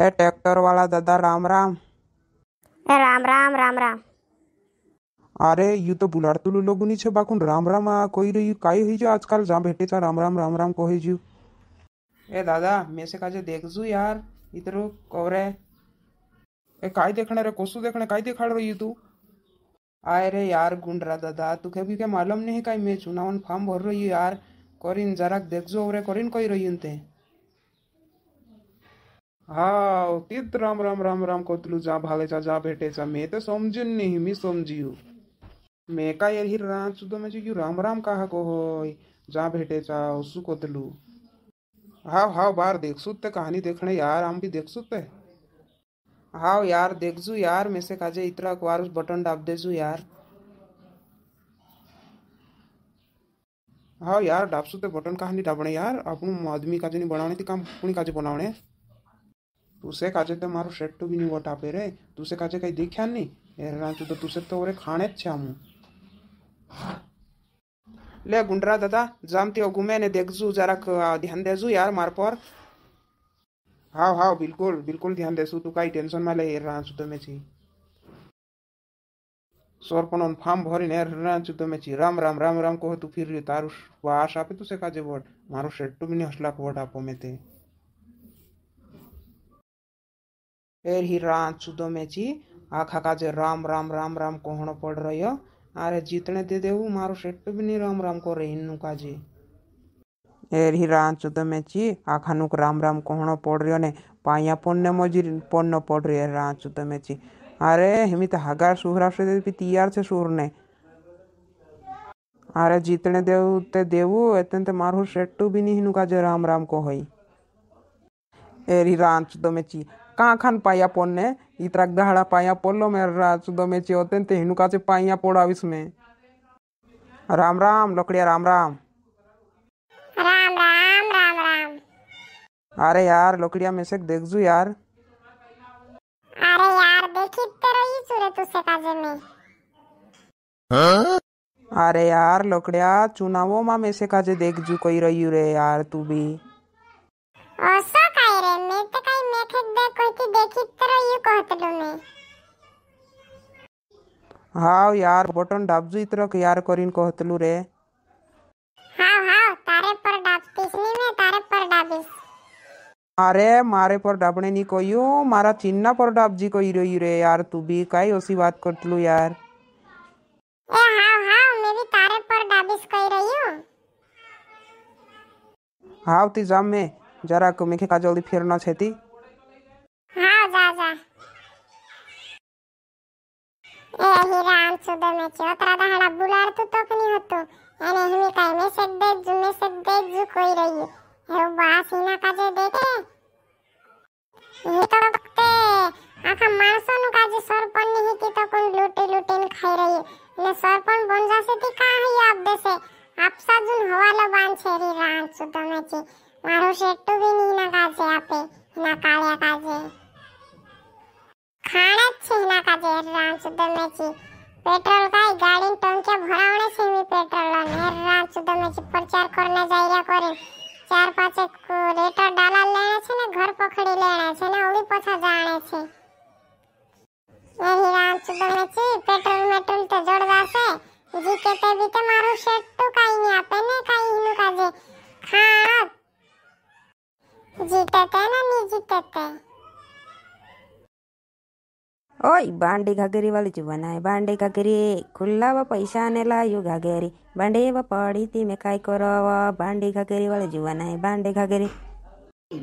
ए tractor वाला दादा राम राम ए राम राम राम राम अरे यू तो लोग नहीं छे बाकुन राम राम आ कोई रे यू काई होई जो आजकल जा भेटे चा राम राम राम राम कोई जो ए दादा मैं से काजे देख जू यार इधरो कोरे ए काई देखने रे कोसु देखने काई दिखा रही यू तू आए रे यार गुंडरा दादा तू तुखे भी के मालूम नहीं काई मैं चुनावन फॉर्म भर रही यार कोरिन जरा देख जो रे कोरिन कोई रही उनते हाओ तीत राम राम राम राम कोतलु जा भाले जा जा भेटे जा मैं तो समझन नहीं मैं समझियो मैं का यार ही रात सुधा में जो राम राम कहा को हो जा भेटे जा उसु कोतलु हाओ हाओ बार देख सुते कहानी देखने यार हम भी देख सुते हाओ यार देख जू यार मैं से काजे इतना कुवार उस बटन डाब दे जू यार हाँ यार डाबसू तो बटन कहानी डाबने यार अपन आदमी काजे नहीं बनाने थी काम पूरी काजे बनाने तुसे काचे मारो शेट्टू बी निवट आपे रे तुसे काचे काही देख्या नाही हेरांचू तर तो तुसे तो रे खाणेच छे हमू ले गुंडरा दादा जाम ते घूमे ने देखजू जरा ध्यान देजू यार मार पर हाव हाव बिल्कुल बिल्कुल ध्यान देसू तू काही टेन्शन मला हेर राहू तुम्ही तो छी सोर पण फार्म भरी ने राहू तुम्ही तो छी राम राम राम राम को तू फिर तारू वाश आपे तुसे काजे वट मारो शेट्टू भी नहीं हसला वट आपो में ते एरही रात सुदो में ची आखा का जे राम राम राम राम कोहणो पड़ रही हो अरे जीतने दे देऊ मारो सेट पे भी नहीं राम राम को रही इन्नू का जी एरही रात सुदो में ची आखा नुक राम राम कोहणो पड़ रही हो ने पाया पन्ने मोजी पन्नो पड़ रही है रात सुदो में ची अरे हमित हगार सुहरा से तैयार से सुर ने अरे जीतने देऊ ते देऊ एतन ते मारो सेट्टू भी नहीं नुका जे राम राम को होई एरी रांच तो में ची ಕಾಖಾನ್ ಪಾಯ ಪೊನ್ನೆ ಈ ತರ ದಹಡ ಪಾಯ ಪೊಲ್ಲೋ ಮೇರ ರಾಚುದೋ ಮೇ ಚಿಯೋತೆ ते हिनुका से पाइया पोड़ा विस में राम राम लकड़िया राम राम राम राम राम राम अरे यार लकड़िया में से देख जू यार अरे यार देखी तेरा तो ही सूरत उसे काजे में अरे यार लकड़िया चुनावों में से काजे देख जू कोई रही रे यार तू भी ओसा देखितर यू कहतलो मैं हाव यार बटन डाब डाबजू इतरो के यार करिन कहतलू रे हाँ हाँ तारे पर डाब नी में तारे पर डाबिस अरे मारे पर डाबने नी कहियो मारा चिन्ना पर डाब जी कहि रही रे यार तू भी काई उसी बात कर करतलू यार ए हाँ हाँ मैं भी तारे पर डाबिस कोई रही हूँ हाँ ती जाम में जरा को का जल्दी फिरना छेती ದೊಡ್ಡವ್ನಾಚೆ ಹೋತರದ ಹಣ ಬುಲಾಡ್ತು ತೋಕನಿ ಹೊತ್ತು ಏನೇ ಹಿಮಿ ಕೈಮೆ ಸದ್ದೆ ಜುಮೆ ಸದ್ದೆ ಜು ಕೊಯ್ರಯ್ಯಿ ಒಬ್ಬ ಸೀನಾ ಕಾಜೆ ದೇಟೆ হিতর বক্তে আখা মানসনু কাজে সরপন নিহিতি তখন লুটে লুটেন খাই রহি নে সরপন সে তি কা হই আপ দেশে আপসা জুন হওয়ালো বান ছেরি রাঞ্চ তো মারো সেট্টু বি বিনি না কাজে আপে না কালিয়া ઘણી પોછા જાણે છે એહી રામ ચુદણે છે પેટ્રોલ મેટ્રોલ તો જોડવાશે જી કે તે બી તે મારું શેટ તો કાઈ ની આપે ને કાઈ નું કાજે ખાણો જીતે તે ને ની જીતે તે ઓય બાંડી ઘાઘરી વાળી જુવાના બાંડી ઘાઘરી ખુલ્લાવા પૈસા ને લાયું ઘાઘરી બાંડી પડી તી મેં કાંઈ કરો બાંડી ઘાઘરી વાળી જુવાના બાંડી ઘાઘરી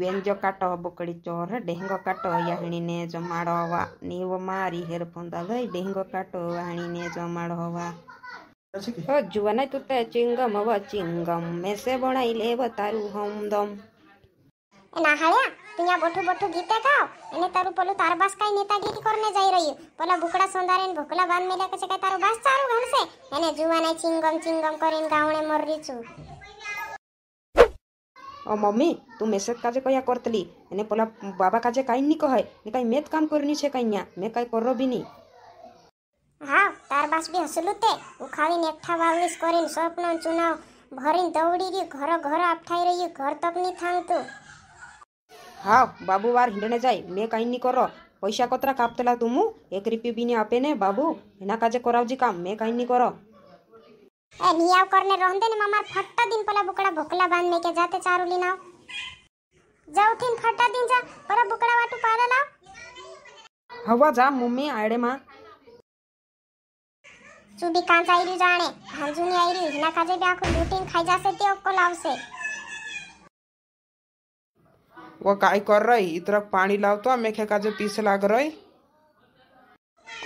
ವೆಂಜೊ ಕಾಟೋ ಬುಕಡಿ ಚೋರ ಡೆಂಗೋ ಕಾಟೋ ಯಹಣಿನೇ ಜಮಾಡೋವ ನೀವು ಮಾರಿ ಹೇರ್ಪೊಂದದ ಡೆಂಗೋ ಕಾಟೋ ಹಣಿನೇ ಜಮಾಡೋವ ಜುವನ ತುತ್ತ ಚಿಂಗಮ್ ಅವ ಚಿಂಗಮ್ ಮೆಸೆ ಬೊಣ ಇಲೇವ ತಾರು ಹೊಂದಮ್ ના હાળ્યા તું યા બોઠું બોઠું ગીતે ગાવ અને તારું પેલું તાર બાસ કઈ નેતાગીરી કરને જઈ રહ્યું પેલા બુકડા સોંધારે ને ભોકલા બાંધ મેલ્યા કે છે કે તારું બાસ સારું ઘણશે એને જુવાને ચિંગમ ચિંગમ કરીને ગાવણે મરરી છું ও મમ્મી તું મેસેજ કાજે કયા કરતલી અને પેલા બાબા કાજે કાંઈ નહીં કહે ને કાંઈ મેં જ કામ કર્યું છે કાંઈ ન્યા મેં કાંઈ કરો બી નહીં હા તાર બાસ બી હસલું તે ઉખાવીને એકઠા વાવલીસ કરીને સ્વપ્ન ચુનાવ ભરીને દોડી રહી ઘર ઘર આપઠાઈ રહી ઘર તક નહીં થાંગતું હા બાબુ વાર હિંડને જાય મેં કાંઈ નહીં કરો પૈસા કોતરા કાપતલા તું એક રૂપિયો બીને આપે ને બાબુ એના કાજે કરાવજી કામ મેં કાંઈ નહીં કરો नियाव करने रहंदे ने मामार फट्टा दिन पला बुकड़ा बुकला बांध में के जाते चारू ली जाओ थीन फट्टा दिन जा पर बुकड़ा वाटू पाला लाव हवा जा मम्मी आड़े मां चुबी कांच आई रही जाने हंजुनी आई रही हिना काजे भी आखो लूटीन खाई जा सकती है लाव से वो काय कर रही इतना पानी लाव तो मैं खे काजे पीछे लाग रही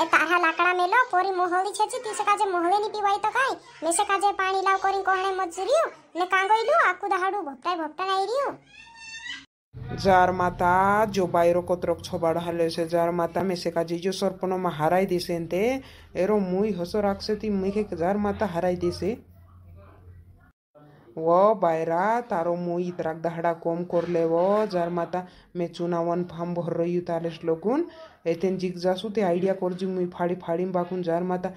એ તારા લાકડા મેલો પોરી મોહળી છેચી તીસે કાજે મોહળી ની પીવાય તો કાઈ મેસે કાજે પાણી લાવ કરી કોહણે મજુર્યું ને કાંગોઈલું આકુ દહાડું ભપટાઈ ભપટાઈ આવી રહ્યું જાર માતા જો બાયરો કોતરક છોબાડ હાલે છે જાર માતા મેસે કાજી જો સરપણોમાં હરાઈ દેશે તે એરો મુઈ હસો રાખશે તી મુઈ કે જાર માતા હરાઈ દેશે वो बायरा तारो मुई इतराक दहाड़ा कम कर ले वो जार माता मैं चुनावन फाम भर रही तालेस लोगुन एथेन जिग जासू ते आइडिया कर जी मुई फाड़ी फाड़ी बाकुन जार माता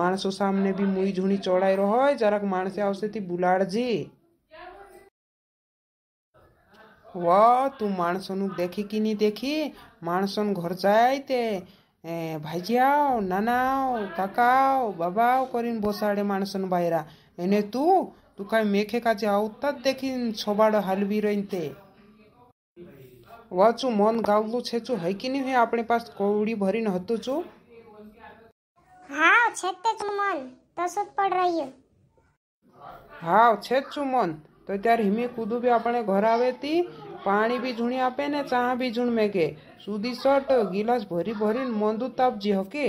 मानसो सामने भी मुई झुनी चढ़ाई रहो जराक मानसे आवसे ती बुलाड़ जी वो तू मानसनु देखी कि नहीं देखी मानसन घर जाए ते भाजियाओ नानाओ काकाओ बाबाओ करीन बोसाड़े मानसन बायरा एने तू 누카이 메케까지 아웃다 데킨 소바르 할비로인테 વાચું મન ગાવલું છે ચું હૈકી નહીં હોય આપણી પાસે કોવડી ભરીને હતું ચું હા છે તે ચું મન તો સુત પડ રહ્યું હા છે ચું મન તો ત્યારે હિમી કૂદુ બી આપણે ઘર આવે તી પાણી બી ઝૂણી આપે ને ચા બી ઝૂણ મેકે સુધી સટ ગિલાસ ભરી ભરીને મોંદું તાપજી હકે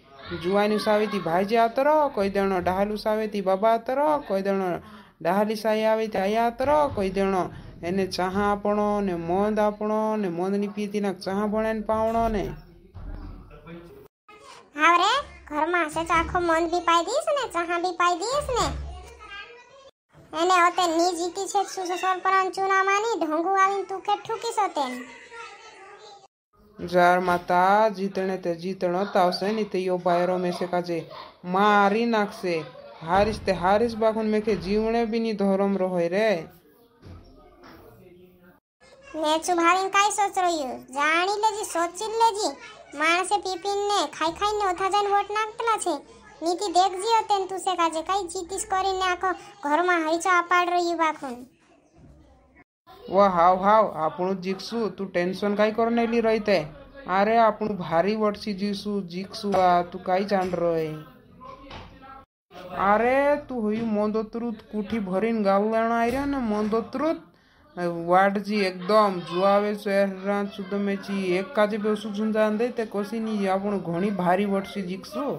જુવાની સાવેથી ભાઈજી આવતો રહો કોઈ દણો ડહાલુ સાવેથી બાબા આવતો રહો કોઈ દણો ડહાલી સાઈ આવે તે આયા આવતો રહો કોઈ દણો એને ચહા આપણો ને મોંદ આપણો ને મોંદની પીતી ના ચહા ભણે ને પાવણો ને આવરે ઘરમાં હશે તો આખો મોંદ બી પાઈ દઈશ ને ચહા બી પાઈ દઈશ ને એને હોતે ની જીતી છે સુસસોર પરાન ચુનામાની ઢોંગુ આવીને તું કે ઠુકીશ હોતે Jar mata જીતણે જીતણત આવશે ને તે યો બાયરો મેસે કાજે મારી નાખશે હારીશ તે હારીશ બાખુન મેખે જીવણે બીની ધોરમ રોય રે નેચું ભાવીન કાઈ સોચ રહ્યું જાણી લેજી સોચી લેજી માણસે પીપીને ખાઈ ખાઈને ઓથા જઈને વોટ નાખતલા છે નીતિ દેખજી હતે તું સે કાજે કઈ જીતીશ કરીને આખો ઘરમાં હરીચો અપાડ રહ્યું બાખુન व हाव हाव આપણું જીખશું તું ટેન્શન કાંઈ કર નહીં રહી તે અરે આપણું ભારી વટસી જીશું જીખશું આ તું કાંઈ જાણ રહી અરે તું હયું મોંદોતરું કુઠી ભરીને ગાવલાણ આવ્યા ને મોંદોતરું વાટજી એકદમ જુઆવે શહેર સુધમે છી એક કાજે બેસું છું જાણ દઈ તે કોશીની આપણું ઘણી ભારી વટસી જીખશું